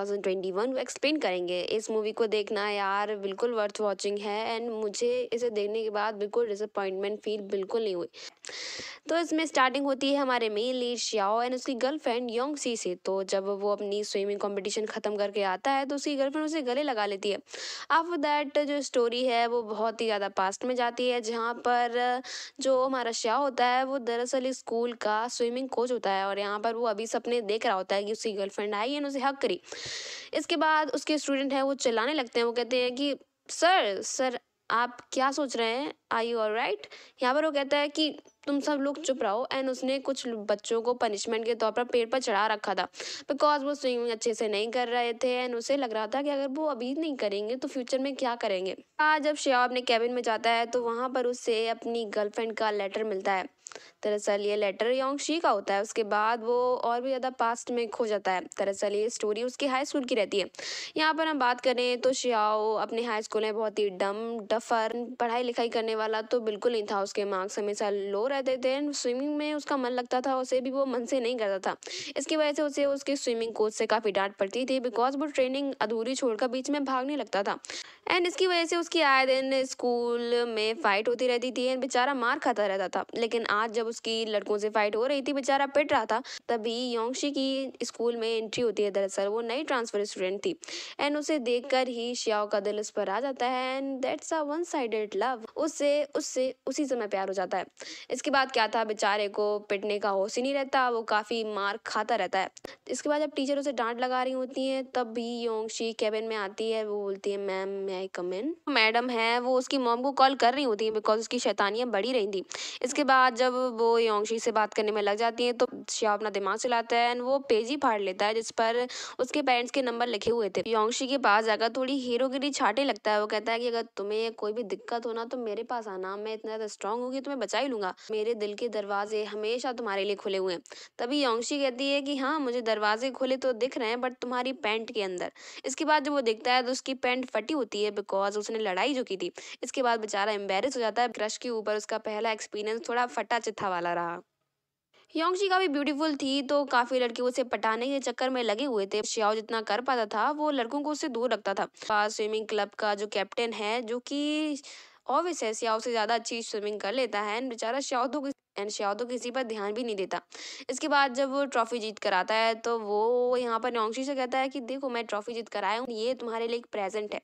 was twenty one वो explain करेंगे इस मूवी को देखना यार बिल्कुल वर्थ वॉचिंग है एंड मुझे इसे देखने के बाद बिल्कुल डिसअपॉइंटमेंट फील बिल्कुल नहीं हुई तो इसमें स्टार्टिंग होती है हमारे मेन लीड श्याओ एंड उसकी गर्लफ्रेंड योंग सी से तो जब वो अपनी स्विमिंग कॉम्पिटिशन ख़त्म करके आता है तो उसकी गर्लफ्रेंड उसे गले लगा लेती है आफ्टर दैट जो स्टोरी है वो बहुत ही ज़्यादा पास्ट में जाती है जहाँ पर जो हमारा शाह होता है वो दरअसल स्कूल का स्विमिंग कोच होता है और यहाँ पर वो अभी सपने देख रहा होता है कि उसकी गर्लफ्रेंड आई एंड उसे हक करी इसके बाद उसके स्टूडेंट हैं वो चिल्लाने लगते हैं वो कहते हैं कि सर सर आप क्या सोच रहे हैं आई यू और राइट यहाँ पर वो कहता है कि तुम सब लोग चुप रहो एंड उसने कुछ बच्चों को पनिशमेंट के तौर पर पेड़ पर चढ़ा रखा था बिकॉज वो स्विमिंग अच्छे से नहीं कर रहे थे एंड उसे लग रहा था कि अगर वो अभी नहीं करेंगे तो फ्यूचर में क्या करेंगे आज जब शेवा अपने कैबिन में जाता है तो वहाँ पर उसे अपनी गर्लफ्रेंड का लेटर मिलता है दरअसल ये लेटर योंग शी का होता है उसके बाद वो और भी ज़्यादा पास्ट में खो जाता है दरअसल ये स्टोरी उसकी हाई स्कूल की रहती है यहाँ पर हम बात करें तो शियाओ अपने हाई स्कूल में बहुत ही डम डफर पढ़ाई लिखाई करने वाला तो बिल्कुल नहीं था उसके मार्क्स हमेशा लो रहते थे स्विमिंग में उसका मन लगता था उसे भी वो मन से नहीं करता था इसकी वजह से उसे उसके स्विमिंग कोच से काफ़ी डांट पड़ती थी बिकॉज वो ट्रेनिंग अधूरी छोड़कर बीच में भागने लगता था एंड इसकी वजह से उसकी आए दिन स्कूल में फाइट होती रहती थी एंड बेचारा मार खाता रहता था लेकिन आज साथ जब उसकी लड़कों से फाइट हो रही थी बेचारा पिट रहा था तभी योंगशी की स्कूल में एंट्री होती है दरअसल वो नई ट्रांसफर स्टूडेंट थी एंड उसे देख ही श्याओ का दिल उस पर आ जाता है and that's a one sided love उससे उससे उसी समय प्यार हो जाता है इसके बाद क्या था बेचारे को पिटने का होश ही नहीं रहता वो काफ़ी मार खाता रहता है इसके बाद जब टीचर उसे डांट लगा रही होती है तब भी योंगशी कैबिन में आती है वो बोलती है मैम मैं आई कम इन मैडम है वो उसकी मॉम को कॉल कर रही होती है बिकॉज उसकी शैतानियाँ बढ़ी रही थी इसके बाद जब वो योंगशी से बात करने में लग जाती है तो शिया अपना दिमाग चलाता है एंड वो पेज ही फाड़ लेता है जिस पर उसके पेरेंट्स के नंबर लिखे हुए थे योंगशी के पास जाकर थोड़ी हीरोगिरी छाटे लगता है वो कहता है कि अगर तुम्हें कोई भी दिक्कत हो ना तो मेरे पास आना मैं इतना ज़्यादा स्ट्रांग होगी तो मैं बचा ही लूंगा मेरे दिल के दरवाजे हमेशा तुम्हारे लिए खुले हुए हैं तभी योंगशी कहती है कि हाँ मुझे दरवाजे खुले तो दिख रहे हैं बट तुम्हारी पैंट के अंदर इसके बाद जब वो देखता है तो उसकी पैंट फटी होती है बिकॉज उसने लड़ाई जो की थी इसके बाद बेचारा एम्बेरस हो जाता है क्रश के ऊपर उसका पहला एक्सपीरियंस थोड़ा फटा चित्था वाला रहा योंगशी काफ़ी ब्यूटीफुल थी तो काफ़ी लड़के उसे पटाने के चक्कर में लगे हुए थे शियाओ जितना कर पाता था वो लड़कों को उससे दूर रखता था पास स्विमिंग क्लब का जो कैप्टन है जो कि ऑब्वियस है श्याओ से ज़्यादा अच्छी स्विमिंग कर लेता है एंड बेचारा श्याओ तो एंड श्याओ तो किसी पर ध्यान भी नहीं देता इसके बाद जब वो ट्रॉफी जीत कर आता है तो वो यहाँ पर नोंगशी से कहता है कि देखो मैं ट्रॉफी जीत कर आया हूँ ये तुम्हारे लिए एक प्रेजेंट है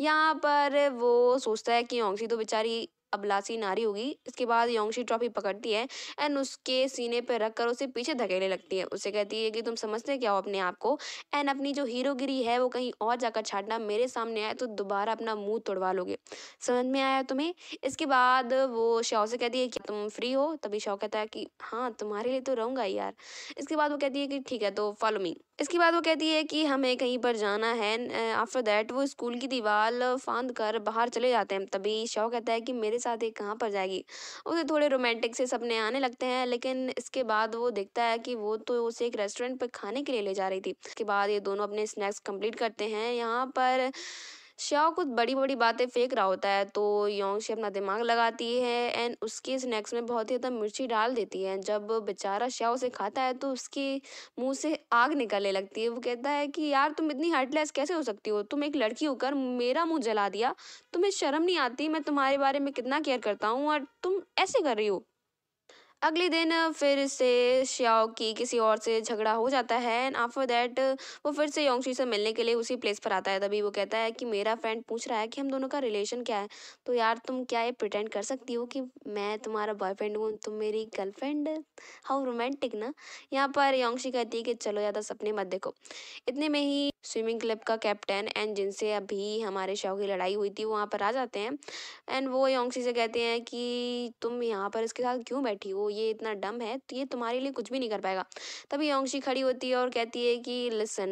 यहाँ पर वो सोचता है कि नोंगशी तो बेचारी अबलासी नारी होगी इसके बाद योंगशी ट्रॉफी पकड़ती है एंड उसके सीने पर रखकर उसे पीछे धकेलने लगती है उसे कहती है कि तुम समझते क्या हो अपने आप को एंड अपनी जो हीरोगिरी है वो कहीं और जाकर छाटना मेरे सामने आए तो दोबारा अपना मुंह तोड़वा लोगे समझ में आया तुम्हें इसके बाद वो शव से कहती है कि तुम फ्री हो तभी शव कहता है कि हाँ तुम्हारे लिए तो रहूँगा यार इसके बाद वो कहती है कि ठीक है तो फॉलो मी इसके बाद वो कहती है कि हमें कहीं पर जाना है आफ्टर दैट वो स्कूल की दीवार फांद कर बाहर चले जाते हैं तभी शव कहता है कि मेरे साथ ये कहाँ पर जाएगी उसे थोड़े रोमांटिक से सपने आने लगते हैं लेकिन इसके बाद वो देखता है कि वो तो उसे एक रेस्टोरेंट पर खाने के लिए ले जा रही थी इसके बाद ये दोनों अपने स्नैक्स कंप्लीट करते हैं यहाँ पर श्या कुछ बड़ी बड़ी बातें फेंक रहा होता है तो योंगशी अपना दिमाग लगाती है एंड उसके स्नैक्स में बहुत ही ज़्यादा मिर्ची डाल देती है जब बेचारा श्या उसे खाता है तो उसके मुंह से आग निकलने लगती है वो कहता है कि यार तुम इतनी हार्टलेस कैसे हो सकती हो तुम एक लड़की होकर मेरा मुँह जला दिया तुम्हें शर्म नहीं आती मैं तुम्हारे बारे में कितना केयर करता हूँ और तुम ऐसे कर रही हो अगले दिन फिर से श्याओ की किसी और से झगड़ा हो जाता है एंड आफ्टर दैट वो फिर से योंगशी से मिलने के लिए उसी प्लेस पर आता है तभी वो कहता है कि मेरा फ्रेंड पूछ रहा है कि हम दोनों का रिलेशन क्या है तो यार तुम क्या ये प्रिटेंड कर सकती हो कि मैं तुम्हारा बॉयफ्रेंड हूँ तुम मेरी गर्लफ्रेंड हाउ रोमांटिक ना यहाँ पर योंगशी कहती है कि चलो ज़्यादा सपने मत देखो इतने में ही स्विमिंग क्लब का कैप्टन एंड जिनसे अभी हमारे शव की लड़ाई हुई थी वहाँ पर आ जाते हैं एंड वो योंगसी से कहते हैं कि तुम यहाँ पर इसके साथ क्यों बैठी हो ये इतना डम है तो ये तुम्हारे लिए कुछ भी नहीं कर पाएगा तभी योंगसी खड़ी होती है और कहती है कि लिसन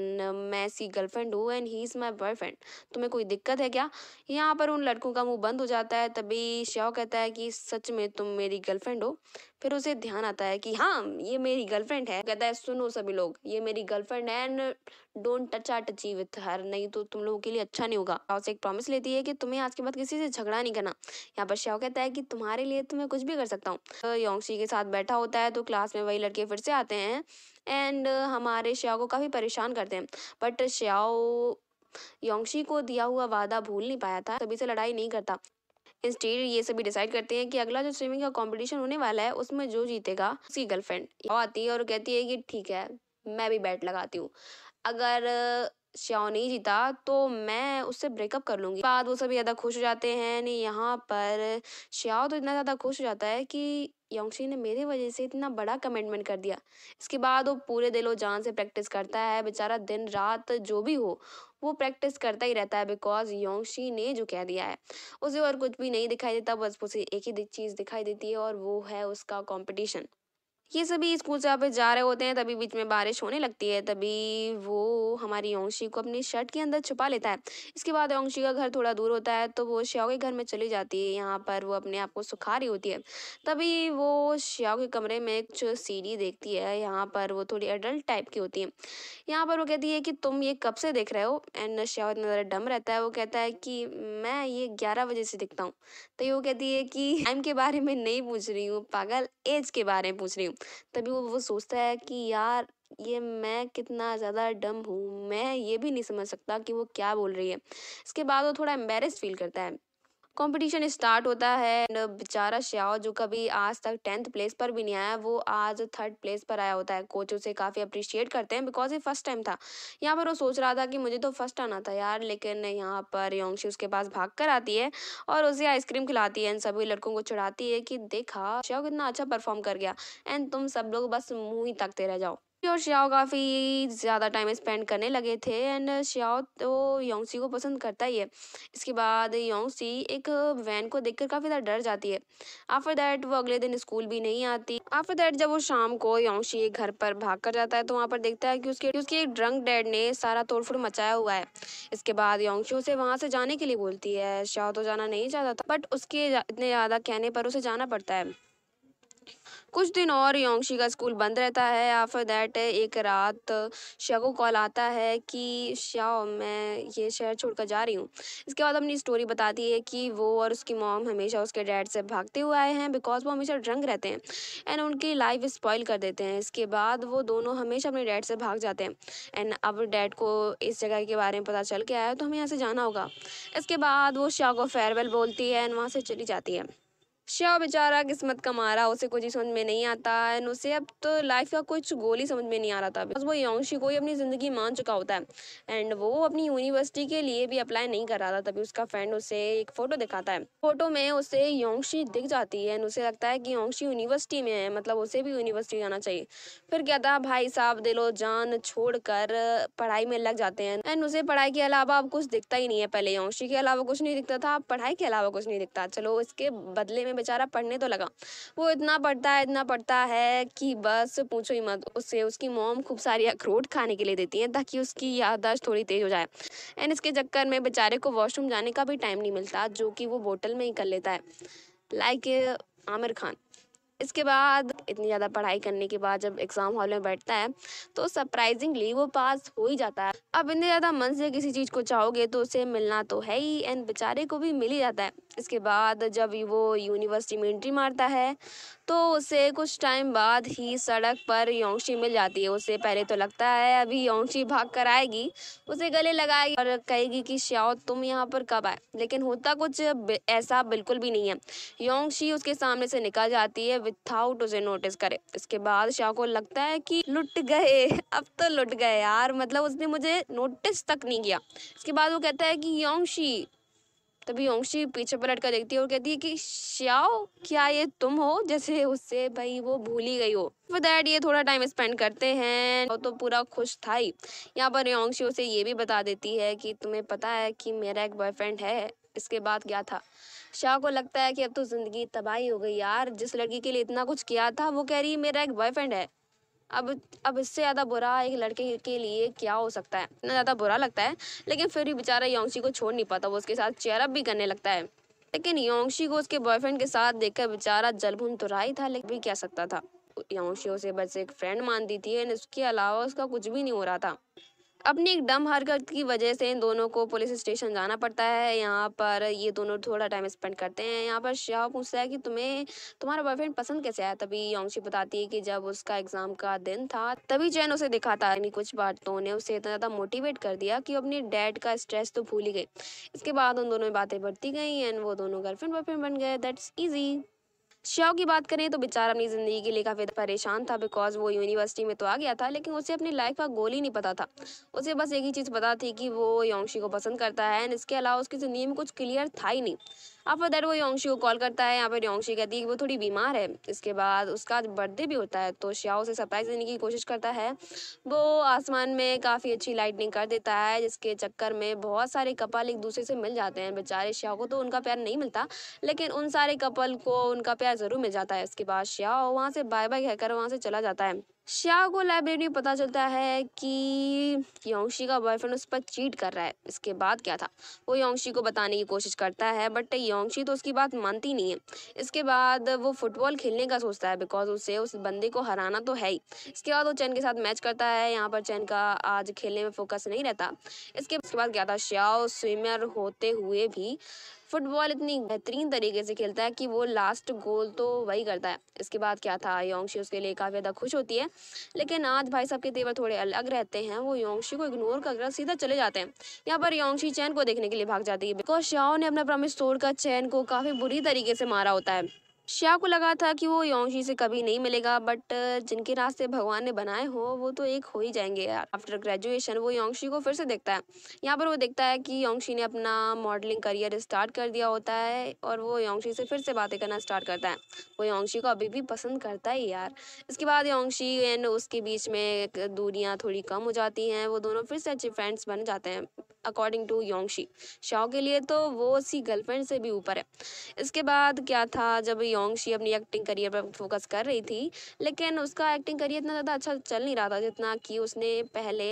मैं इसकी गर्लफ्रेंड हूँ and he is my boyfriend तुम्हें कोई दिक्कत है क्या यहाँ पर उन लड़कों का मुँह बंद हो जाता है तभी शव कहता है कि सच में तुम मेरी गर्लफ्रेंड हो फिर उसे ध्यान आता है कि हाँ ये मेरी गर्लफ्रेंड है कहता है सुनो सभी लोग ये मेरी गर्लफ्रेंड है and don't touch or touchy with her नहीं तो तुम लोगों के लिए अच्छा नहीं होगा शाओ से एक प्रॉमिस लेती है कि तुम्हें आज के बाद किसी से झगड़ा नहीं करना यहाँ पर श्याओ कहता है कि तुम्हारे लिए तो मैं कुछ भी कर सकता हूँ तो योंगशी के साथ बैठा होता है तो क्लास में वही लड़के फिर से आते हैं एंड हमारे श्याओ को काफ़ी परेशान करते हैं बट श्याओ योंगशी को दिया हुआ वादा भूल नहीं पाया था सभी से लड़ाई नहीं करता इंस्टीट ये सभी डिसाइड करते हैं कि अगला जो स्विमिंग का कॉम्पिटिशन होने वाला है उसमें जो जीतेगा उसकी गर्लफ्रेंड आती है और कहती है कि ठीक है मैं भी बैट लगाती हूँ अगर श्याओ नहीं जीता तो मैं उससे ब्रेकअप कर लूंगी बाद वो सभी ज़्यादा खुश हो जाते हैं नहीं यहाँ पर श्याओ तो इतना ज़्यादा खुश हो जाता है कि योंगशी ने मेरी वजह से इतना बड़ा कमिटमेंट कर दिया इसके बाद वो पूरे दिलो जान से प्रैक्टिस करता है बेचारा दिन रात जो भी हो वो प्रैक्टिस करता ही रहता है बिकॉज योंगशी ने जो कह दिया है उसे और कुछ भी नहीं दिखाई देता बस उसे एक ही चीज़ दिखाई देती है और वो है उसका कॉम्पिटिशन ये सभी स्कूल से वापस जा रहे होते हैं तभी बीच में बारिश होने लगती है तभी वो हमारी ओंशी को अपनी शर्ट के अंदर छुपा लेता है इसके बाद ओंशी का घर थोड़ा दूर होता है तो वो श्याओ के घर में चली जाती है यहाँ पर वो अपने आप को सुखा रही होती है तभी वो श्याओ के कमरे में एक सीढ़ी देखती है यहाँ पर वो थोड़ी एडल्ट टाइप की होती है यहाँ पर वो कहती है कि तुम ये कब से देख रहे हो एंड श्याओ इतना ज़्यादा डम रहता है वो कहता है कि मैं ये ग्यारह बजे से दिखता हूँ तो ये वो कहती है कि टाइम के बारे में नहीं पूछ रही हूँ पागल एज के बारे में पूछ रही हूँ तभी वो वो सोचता है कि यार ये मैं कितना ज़्यादा डम हूँ मैं ये भी नहीं समझ सकता कि वो क्या बोल रही है इसके बाद वो थोड़ा एम्बेरस फील करता है कंपटीशन स्टार्ट होता है बेचारा श्याओ जो कभी आज तक टेंथ प्लेस पर भी नहीं आया वो आज थर्ड प्लेस पर आया होता है कोच उसे काफ़ी अप्रिशिएट करते हैं बिकॉज ये फर्स्ट टाइम था यहाँ पर वो सोच रहा था कि मुझे तो फर्स्ट आना था यार लेकिन यहाँ पर योंगशी उसके पास भाग कर आती है और उसे आइसक्रीम खिलाती है एंड सभी लड़कों को चढ़ाती है कि देखा श्याओ कितना अच्छा परफॉर्म कर गया एंड तुम सब लोग बस मुँह ही तकते रह जाओ और श्याओ काफ़ी ज़्यादा टाइम स्पेंड करने लगे थे एंड श्याओ तो योंगसी को पसंद करता ही है इसके बाद योंगसी एक वैन को देखकर काफ़ी ज़्यादा डर जाती है आफ्टर दैट वो अगले दिन स्कूल भी नहीं आती आफ्टर दैट जब वो शाम को योंगसी घर पर भाग कर जाता है तो वहाँ पर देखता है कि उसके उसके एक ड्रंक डैड ने सारा तोड़फोड़ मचाया हुआ है इसके बाद योंगशी उसे वहाँ से जाने के लिए बोलती है श्याओ तो जाना नहीं चाहता था बट उसके इतने ज़्यादा कहने पर उसे जाना पड़ता है कुछ दिन और योंगशी का स्कूल बंद रहता है आफ्टर दैट एक रात शाह को कॉल आता है कि शाह मैं ये शहर छोड़कर जा रही हूँ इसके बाद अपनी स्टोरी बताती है कि वो और उसकी मॉम हमेशा उसके डैड से भागते हुए आए हैं बिकॉज वो हमेशा ड्रंक रहते हैं एंड उनकी लाइफ स्पॉइल कर देते हैं इसके बाद वो दोनों हमेशा अपने डैड से भाग जाते हैं एंड अब डैड को इस जगह के बारे में पता चल के आया तो हमें यहाँ से जाना होगा इसके बाद वो शाह को फेयरवेल बोलती है एंड वहाँ से चली जाती है शव बेचारा किस्मत का मारा उसे कुछ ही समझ में नहीं आता एंड उसे अब तो लाइफ का कुछ गोल ही समझ में नहीं आ रहा था वो यौशी को ही अपनी ज़िंदगी मान चुका होता है एंड वो अपनी यूनिवर्सिटी के लिए भी अप्लाई नहीं कर रहा था तभी उसका फ्रेंड उसे एक फ़ोटो दिखाता है फोटो में उसे यौशी दिख जाती है एंड उसे लगता है कि यौशी यूनिवर्सिटी में है मतलब उसे भी यूनिवर्सिटी जाना चाहिए फिर कहता है भाई साहब दिलो जान छोड़ कर पढ़ाई में लग जाते हैं एंड उसे पढ़ाई के अलावा अब कुछ दिखता ही नहीं है पहले यौशी के अलावा कुछ नहीं दिखता था पढ़ाई के अलावा कुछ नहीं दिखता चलो इसके बदले में में बेचारा पढ़ने तो लगा वो इतना पढ़ता है इतना पढ़ता है कि बस पूछो ही मत उससे उसकी मोम खूब सारी अखरोट खाने के लिए देती है ताकि उसकी याददाश्त थोड़ी तेज़ हो जाए एंड इसके चक्कर में बेचारे को वॉशरूम जाने का भी टाइम नहीं मिलता जो कि वो बोतल में ही कर लेता है लाइक आमिर खान इसके बाद इतनी ज़्यादा पढ़ाई करने के बाद जब एग्ज़ाम हॉल में बैठता है तो सरप्राइजिंगली वो पास हो ही जाता है अब इतने ज़्यादा मन से किसी चीज़ को चाहोगे तो उसे मिलना तो है ही एंड बेचारे को भी मिल ही जाता है इसके बाद जब वो यूनिवर्सिटी में एंट्री मारता है तो उसे कुछ टाइम बाद ही सड़क पर योंगशी मिल जाती है उसे पहले तो लगता है अभी योंगशी भाग कर आएगी उसे गले लगाएगी और कहेगी कि श्याओ तुम यहाँ पर कब आए लेकिन होता कुछ ऐसा बिल्कुल भी नहीं है योंगशी उसके सामने से निकल जाती है विथआउट उसे नोटिस करे इसके बाद शाह को लगता है कि लुट गए अब तो लुट गए यार मतलब उसने मुझे नोटिस तक नहीं किया इसके बाद वो कहता है कि योंगशी तभी योंगशी पीछे पलट कर देखती है और कहती है कि श्याओ क्या ये तुम हो जैसे उससे भाई वो भूल ही गई हो फॉर दैट ये थोड़ा टाइम स्पेंड करते हैं वो तो पूरा खुश था ही यहाँ पर योंगशी उसे ये भी बता देती है कि तुम्हें पता है कि मेरा एक बॉयफ्रेंड है इसके बाद क्या था शाह को लगता है कि अब तो ज़िंदगी तबाही हो गई यार जिस लड़की के लिए इतना कुछ किया था वो कह रही है मेरा एक बॉयफ्रेंड है अब अब इससे ज़्यादा बुरा एक लड़के के लिए क्या हो सकता है इतना ज़्यादा बुरा लगता है लेकिन फिर भी बेचारा योंगशी को छोड़ नहीं पाता वो उसके साथ चेयरअप भी करने लगता है लेकिन योंगशी को उसके बॉयफ्रेंड के साथ देखकर बेचारा जलभुन तो रहा ही था लेकिन भी क्या सकता था योंगशी उसे बस एक फ्रेंड मानती थी एंड उसके अलावा उसका कुछ भी नहीं हो रहा था अपनी एक डम हरकत की वजह से इन दोनों को पुलिस स्टेशन जाना पड़ता है यहाँ पर ये दोनों थोड़ा टाइम स्पेंड करते हैं यहाँ पर शाह पूछता है कि तुम्हें तुम्हारा बॉयफ्रेंड पसंद कैसे आया तभी योंगशी बताती है कि जब उसका एग्जाम का दिन था तभी जैन उसे दिखा था यानी कुछ बातों ने उसे इतना ज़्यादा मोटिवेट कर दिया कि अपने डैड का स्ट्रेस तो भूल ही गई इसके बाद उन दोनों में बातें बढ़ती गई एंड वो दोनों गर्लफ्रेंड बॉयफ्रेंड बन गए दैट्स ईजी श्याव की बात करें तो बेचारा अपनी ज़िंदगी के लिए काफ़ी परेशान था बिकॉज वो यूनिवर्सिटी में तो आ गया था लेकिन उसे अपनी लाइफ का गोल ही नहीं पता था उसे बस एक ही चीज़ पता थी कि वो योंगशी को पसंद करता है एंड इसके अलावा उसकी ज़िंदगी में कुछ क्लियर था ही नहीं अब दैट वो योंगशी को कॉल करता है यहाँ पर योंगशी कहती है कि वो थोड़ी बीमार है इसके बाद उसका बर्थडे भी होता है तो श्याओ उसे सरप्राइज देने की कोशिश करता है वो आसमान में काफ़ी अच्छी लाइटनिंग कर देता है जिसके चक्कर में बहुत सारे कपल एक दूसरे से मिल जाते हैं बेचारे श्याओ को तो उनका प्यार नहीं मिलता लेकिन उन सारे कपल को उनका प्यार ज़रूर मिल जाता है इसके बाद श्याओ वहाँ से बाय बाय कहकर वहाँ से चला जाता है शिया को लाइब्रेरी में पता चलता है कि योंगशी का बॉयफ्रेंड उस पर चीट कर रहा है इसके बाद क्या था वो योंगशी को बताने की कोशिश करता है बट योंगशी तो उसकी बात मानती नहीं है इसके बाद वो फुटबॉल खेलने का सोचता है बिकॉज उसे उस बंदे को हराना तो है ही इसके बाद वो चैन के साथ मैच करता है यहाँ पर चैन का आज खेलने में फोकस नहीं रहता इसके बाद क्या था श्याओ स्विमर होते हुए भी फुटबॉल इतनी बेहतरीन तरीके से खेलता है कि वो लास्ट गोल तो वही करता है इसके बाद क्या था योंगशी उसके लिए काफ़ी ज़्यादा खुश होती है लेकिन आज भाई साहब के तेवर थोड़े अलग रहते हैं वो योंगशी को इग्नोर कर सीधा चले जाते हैं यहाँ पर योंगशी चैन को देखने के लिए भाग जाती है बिकॉज शाओ ने अपना प्रॉमिस तोड़कर चैन को काफ़ी बुरी तरीके से मारा होता है शिया को लगा था कि वो योंशी से कभी नहीं मिलेगा बट जिनके रास्ते भगवान ने बनाए हो वो तो एक हो ही जाएंगे यार आफ्टर ग्रेजुएशन वो योंशी को फिर से देखता है यहाँ पर वो देखता है कि योंगशी ने अपना मॉडलिंग करियर स्टार्ट कर दिया होता है और वो योंशी से फिर से बातें करना स्टार्ट करता है वो योंगशी को अभी भी पसंद करता है यार इसके बाद योंशी एंड उसके बीच में दूरियाँ थोड़ी कम हो जाती हैं वो दोनों फिर से अच्छे फ्रेंड्स बन जाते हैं अकॉर्डिंग टू योंगशी शाओ के लिए तो वो उसी गर्लफ्रेंड से भी ऊपर है इसके बाद क्या था जब योंगशी अपनी एक्टिंग करियर पर फोकस कर रही थी लेकिन उसका एक्टिंग करियर इतना ज़्यादा अच्छा चल नहीं रहा था जितना कि उसने पहले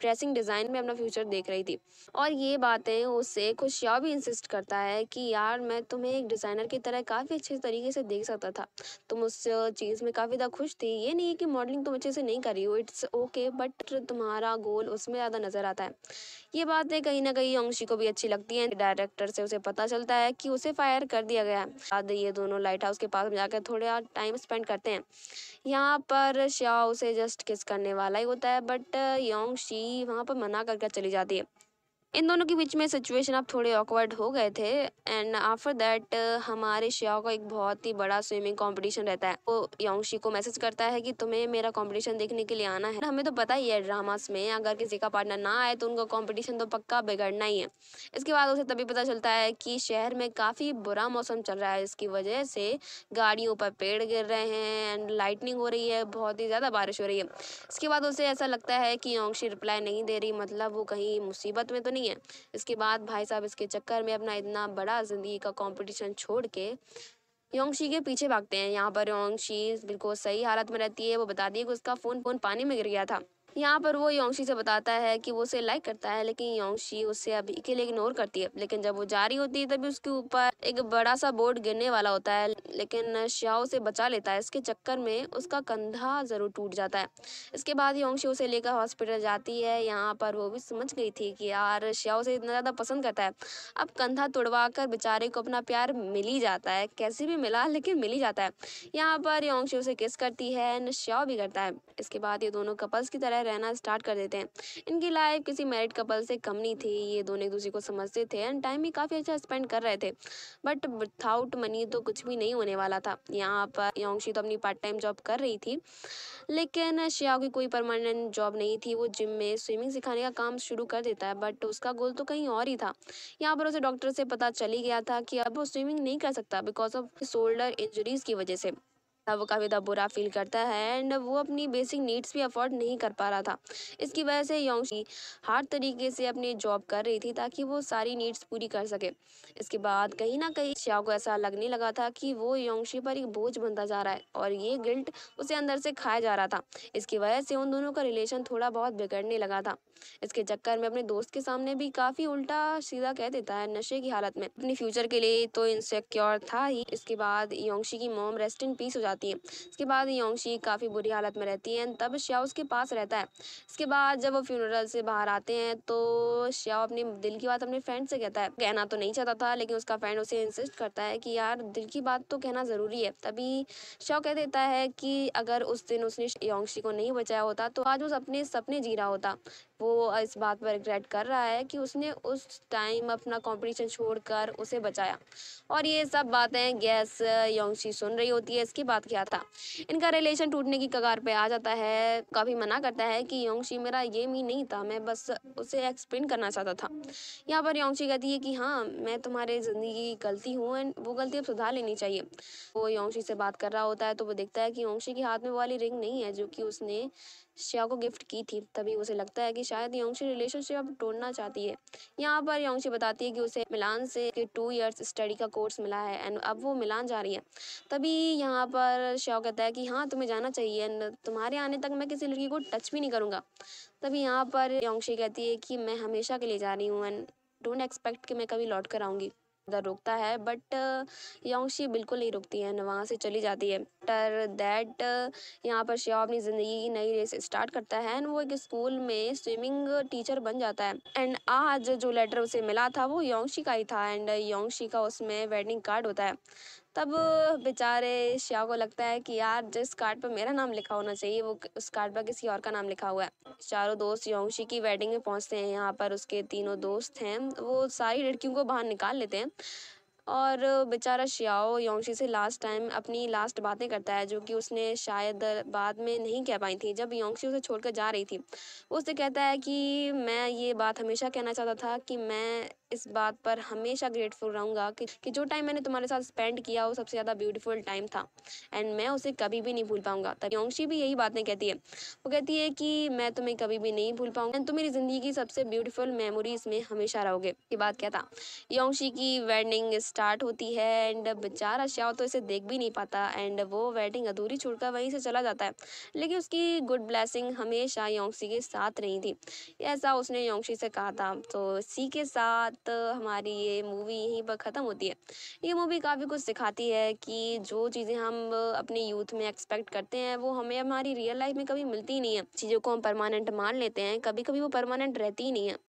ड्रेसिंग डिज़ाइन में अपना फ्यूचर देख रही थी और ये बातें उससे खुद शाओ भी इंसिस्ट करता है कि यार मैं तुम्हें एक डिज़ाइनर की तरह काफ़ी अच्छे तरीके से देख सकता था तुम उस चीज़ में काफ़ी ज़्यादा खुश थी ये नहीं है कि मॉडलिंग तुम अच्छे से नहीं कर रही हो इट्स ओके बट तुम्हारा गोल उसमें ज़्यादा नज़र आता है ये बातें बातें कहीं ना कहीं योंगशी को भी अच्छी लगती हैं डायरेक्टर से उसे पता चलता है कि उसे फायर कर दिया गया है बाद ये दोनों लाइट हाउस के पास जाकर थोड़ा टाइम स्पेंड करते हैं यहाँ पर श्या उसे जस्ट किस करने वाला ही होता है बट योंग शी वहाँ पर मना करके चली जाती है इन दोनों के बीच में सिचुएशन अब थोड़े ऑकवर्ड हो गए थे एंड आफ्टर दैट हमारे श्या का एक बहुत ही बड़ा स्विमिंग कॉम्पिटिशन रहता है वो योंगशी को मैसेज करता है कि तुम्हें मेरा कॉम्पिटिशन देखने के लिए आना है हमें तो पता ही है ड्रामास में अगर किसी का पार्टनर ना आए तो उनका कॉम्पिटिशन तो पक्का बिगड़ना ही है इसके बाद उसे तभी पता चलता है कि शहर में काफ़ी बुरा मौसम चल रहा है इसकी वजह से गाड़ियों पर पेड़ गिर रहे हैं एंड लाइटनिंग हो रही है बहुत ही ज़्यादा बारिश हो रही है इसके बाद उसे ऐसा लगता है कि योंगशी रिप्लाई नहीं दे रही मतलब वो कहीं मुसीबत में तो नहीं नहीं हैं इसके बाद भाई साहब इसके चक्कर में अपना इतना बड़ा ज़िंदगी का कॉम्पिटिशन छोड़ के योंगशी के पीछे भागते हैं यहाँ पर योंगशी बिल्कुल सही हालत में रहती है वो बताती है कि उसका फ़ोन फ़ोन पानी में गिर गया था यहाँ पर वो योंगशी से बताता है कि वो उसे लाइक करता है लेकिन योंगशी उसे अभी के लिए इग्नोर करती है लेकिन जब वो जारी होती है तभी उसके ऊपर एक बड़ा सा बोर्ड गिरने वाला होता है लेकिन श्याओ उसे बचा लेता है इसके चक्कर में उसका कंधा ज़रूर टूट जाता है इसके बाद योंगशी उसे लेकर हॉस्पिटल जाती है यहाँ पर वो भी समझ गई थी कि यार श्याओ उसे इतना ज़्यादा पसंद करता है अब कंधा तोड़वा कर बेचारे को अपना प्यार मिल ही जाता है कैसे भी मिला लेकिन मिल ही जाता है यहाँ पर योंगशी उसे किस करती है न श्याओ भी करता है इसके बाद ये दोनों कपल्स की तरह रहना स्टार्ट कर देते हैं इनकी लाइफ किसी मैरिड कपल से कम नहीं थी ये दोनों एक दूसरे को समझते थे एंड टाइम भी काफ़ी अच्छा स्पेंड कर रहे थे बट विथआउट मनी तो कुछ भी नहीं होने वाला था यहाँ पर योंगशी तो अपनी पार्ट टाइम जॉब कर रही थी लेकिन श्याओ की कोई परमानेंट जॉब नहीं थी वो जिम में स्विमिंग सिखाने का काम शुरू कर देता है बट उसका गोल तो कहीं और ही था यहाँ पर उसे डॉक्टर से पता चली गया था कि अब वो स्विमिंग नहीं कर सकता बिकॉज ऑफ शोल्डर इंजरीज की वजह से था वो काफ़ी ज़्यादा बुरा फील करता है एंड वो अपनी बेसिक नीड्स भी अफोर्ड नहीं कर पा रहा था इसकी वजह से योंगशी हार्ड तरीके से अपनी जॉब कर रही थी ताकि वो सारी नीड्स पूरी कर सके इसके बाद कहीं ना कहीं श्याओ को ऐसा लगने लगा था कि वो योंगशी पर एक बोझ बनता जा रहा है और ये गिल्ट उसे अंदर से खाया जा रहा था इसकी वजह से उन दोनों का रिलेशन थोड़ा बहुत बिगड़ने लगा था इसके चक्कर में अपने दोस्त के सामने भी काफ़ी उल्टा सीधा कह देता है नशे की हालत में अपने फ्यूचर के लिए तो इनसेक्योर था ही इसके बाद योंगशी की मोम रेस्ट इन पीस हो जाती जाती है इसके बाद योंगशी काफ़ी बुरी हालत में रहती है तब श्या उसके पास रहता है इसके बाद जब वो फ्यूनरल से बाहर आते हैं तो श्या अपने दिल की बात अपने फ्रेंड से कहता है कहना तो नहीं चाहता था लेकिन उसका फ्रेंड उसे इंसिस्ट करता है कि यार दिल की बात तो कहना ज़रूरी है तभी श्या कह देता है कि अगर उस दिन उसने योंगशी को नहीं बचाया होता तो आज उस अपने सपने जी रहा होता वो इस बात पर रिग्रेट कर रहा है कि उसने उस टाइम अपना कंपटीशन छोड़कर उसे बचाया और ये सब बातें गैस योंगशी सुन रही होती है इसके बाद साथ किया था इनका रिलेशन टूटने की कगार पे आ जाता है काफ़ी मना करता है कि योंगशी मेरा ये मी नहीं था मैं बस उसे एक्सप्लेन करना चाहता था यहाँ पर योंगशी कहती है कि हाँ मैं तुम्हारे ज़िंदगी की गलती हूँ एंड वो गलती अब सुधार लेनी चाहिए वो योंगशी से बात कर रहा होता है तो वो देखता है कि योंगशी के हाथ में वो वाली रिंग नहीं है जो कि उसने श्या को गिफ्ट की थी तभी उसे लगता है कि शायद योंगशी रिलेशनशिप अब तोड़ना चाहती है यहाँ पर योंगशी बताती है कि उसे मिलान से टू ईयर्स स्टडी का कोर्स मिला है एंड अब वो मिलान जा रही है तभी यहाँ पर श्या कहता है कि हाँ तुम्हें जाना चाहिए एंड तुम्हारे आने तक मैं किसी लड़की को टच भी नहीं करूँगा तभी यहाँ पर योंगशी कहती है कि मैं हमेशा के लिए जा रही हूँ एंड डोंट एक्सपेक्ट कि मैं कभी लौट कर आऊँगी रुकता है बट योंगशी बिल्कुल नहीं रुकती है वहाँ से चली जाती है टर दैट यहाँ पर शिव अपनी ज़िंदगी की नई रेस स्टार्ट करता है एंड वो एक स्कूल में स्विमिंग टीचर बन जाता है एंड आज जो लेटर उसे मिला था वो योंगशी का ही था एंड योंगशी का उसमें वेडिंग कार्ड होता है तब बेचारे श्या को लगता है कि यार जिस कार्ड पर मेरा नाम लिखा होना चाहिए वो उस कार्ड पर किसी और का नाम लिखा हुआ है चारों दोस्त योंगशी की वेडिंग में पहुंचते हैं यहाँ पर उसके तीनों दोस्त हैं वो सारी लड़कियों को बाहर निकाल लेते हैं और बेचारा श्याओ योंगशी से लास्ट टाइम अपनी लास्ट बातें करता है जो कि उसने शायद बाद में नहीं कह पाई थी जब योंगशी उसे छोड़कर जा रही थी उससे कहता है कि मैं ये बात हमेशा कहना चाहता था कि मैं इस बात पर हमेशा ग्रेटफुल रहूँगा कि, कि जो टाइम मैंने तुम्हारे साथ स्पेंड किया वो सबसे ज़्यादा ब्यूटीफुल टाइम था एंड मैं उसे कभी भी नहीं भूल पाऊँगा योंगशी भी यही बातें कहती है वो कहती है कि मैं तुम्हें कभी भी नहीं भूल पाऊँगा एंड तुम मेरी ज़िंदगी की सबसे ब्यूटीफुल मेमोरीज में हमेशा रहोगे ये बात कहता योंगशी की वेडिंग स्टार्ट होती है एंड बेचारा श्याव तो इसे देख भी नहीं पाता एंड वो वेडिंग अधूरी छोड़कर वहीं से चला जाता है लेकिन उसकी गुड ब्लैसिंग हमेशा योंगशी के साथ रही थी ऐसा उसने योंगशी से कहा था तो सी के साथ साथ हमारी ये मूवी यहीं पर ख़त्म होती है ये मूवी काफ़ी कुछ सिखाती है कि जो चीज़ें हम अपने यूथ में एक्सपेक्ट करते हैं वो हमें हमारी रियल लाइफ में कभी मिलती ही नहीं है चीज़ों को हम परमानेंट मान लेते हैं कभी कभी वो परमानेंट रहती ही नहीं है